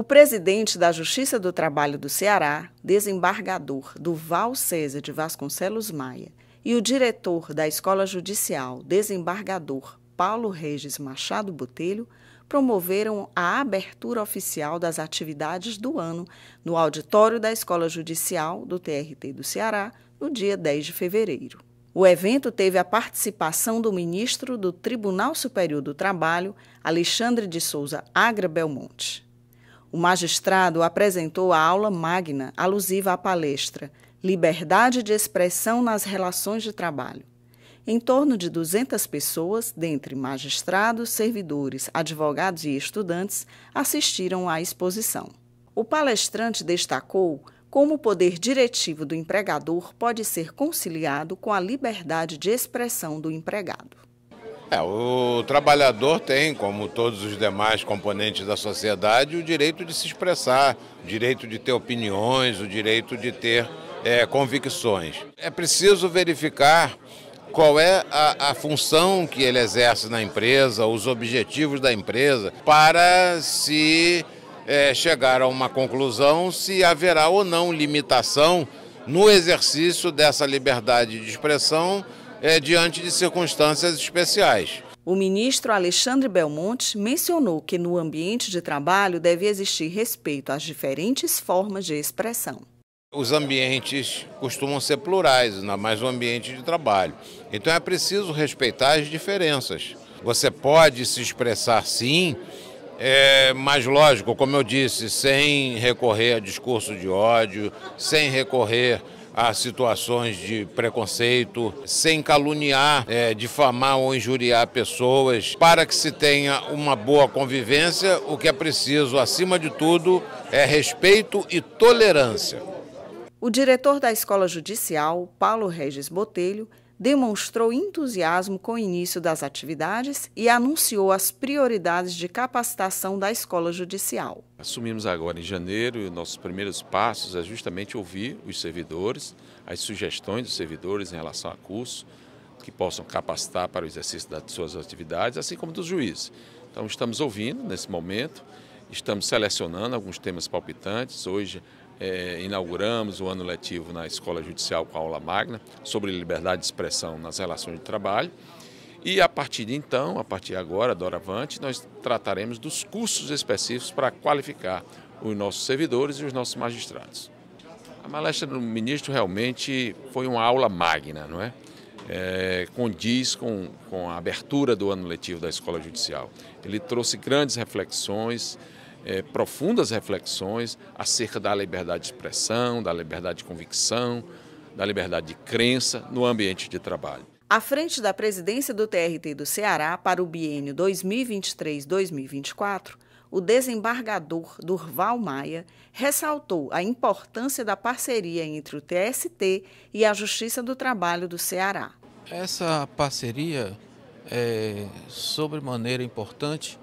O presidente da Justiça do Trabalho do Ceará, desembargador Duval César de Vasconcelos Maia, e o diretor da Escola Judicial, desembargador Paulo Regis Machado Botelho, promoveram a abertura oficial das atividades do ano no auditório da Escola Judicial do TRT do Ceará, no dia 10 de fevereiro. O evento teve a participação do ministro do Tribunal Superior do Trabalho, Alexandre de Souza Agra Belmonte. O magistrado apresentou a aula magna alusiva à palestra Liberdade de Expressão nas Relações de Trabalho. Em torno de 200 pessoas, dentre magistrados, servidores, advogados e estudantes, assistiram à exposição. O palestrante destacou como o poder diretivo do empregador pode ser conciliado com a liberdade de expressão do empregado. É, o trabalhador tem, como todos os demais componentes da sociedade, o direito de se expressar, o direito de ter opiniões, o direito de ter é, convicções. É preciso verificar qual é a, a, função que ele exerce na empresa, os objetivos da empresa, para se é, chegar a uma conclusão se haverá ou não limitação no exercício dessa liberdade de expressão é, diante de circunstâncias especiais. O ministro Alexandre Belmonte mencionou que no ambiente de trabalho deve existir respeito às diferentes formas de expressão. Os ambientes costumam ser plurais, ainda mais o ambiente de trabalho. Então é preciso respeitar as diferenças. Você pode se expressar sim, é, mas lógico, como eu disse, sem recorrer a discurso de ódio, sem recorrer a situações de preconceito, sem caluniar, é, difamar ou injuriar pessoas, para que se tenha uma boa convivência, o que é preciso, acima de tudo, é respeito e tolerância. O diretor da Escola Judicial, Paulo Regis Botelho, demonstrou entusiasmo com o início das atividades e anunciou as prioridades de capacitação da Escola Judicial. Assumimos agora em janeiro e nossos primeiros passos é justamente ouvir os servidores, as sugestões dos servidores em relação a curso que possam capacitar para o exercício das suas atividades, assim como dos juízes. Então estamos ouvindo nesse momento, estamos selecionando alguns temas palpitantes. Hoje é, inauguramos o ano letivo na Escola Judicial com a aula magna sobre liberdade de expressão nas relações de trabalho. E a partir de então, a partir de agora, doravante, nós trataremos dos cursos específicos para qualificar os nossos servidores e os nossos magistrados. A palestra do ministro realmente foi uma aula magna, não é? é condiz com, com a abertura do ano letivo da Escola Judicial. Ele trouxe grandes reflexões, é, profundas reflexões acerca da liberdade de expressão, da liberdade de convicção, da liberdade de crença no ambiente de trabalho. À frente da presidência do TRT do Ceará para o biênio 2023-2024, o desembargador Durval Maia ressaltou a importância da parceria entre o TST e a Justiça do Trabalho do Ceará. Essa parceria é sobremaneira importante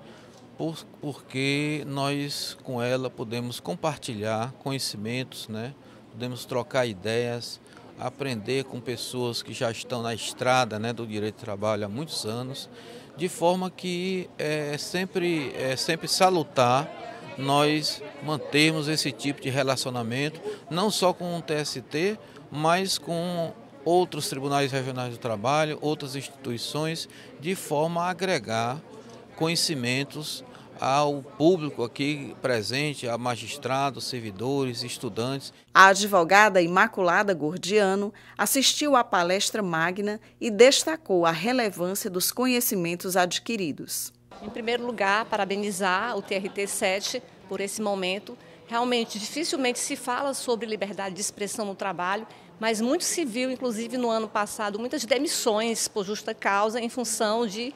por, porque nós com ela podemos compartilhar conhecimentos, né? podemos trocar ideias, aprender com pessoas que já estão na estrada né, do direito do trabalho há muitos anos, de forma que é sempre, é sempre salutar nós mantermos esse tipo de relacionamento, não só com o TST, mas com outros tribunais regionais do trabalho, outras instituições, de forma a agregar conhecimentos ao público aqui presente, a magistrados, servidores, estudantes. A advogada Imaculada Gordiano assistiu à palestra magna e destacou a relevância dos conhecimentos adquiridos. Em primeiro lugar, parabenizar o TRT7 por esse momento. Realmente, dificilmente se fala sobre liberdade de expressão no trabalho, mas muito se viu, inclusive no ano passado, muitas demissões por justa causa em função de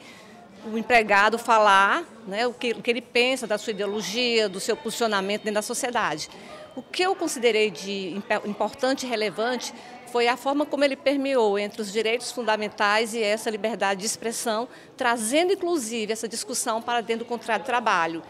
o empregado falar né, o, que, o que ele pensa da sua ideologia, do seu posicionamento dentro da sociedade. O que eu considerei de importante e relevante foi a forma como ele permeou entre os direitos fundamentais e essa liberdade de expressão, trazendo inclusive essa discussão para dentro do contrato de trabalho.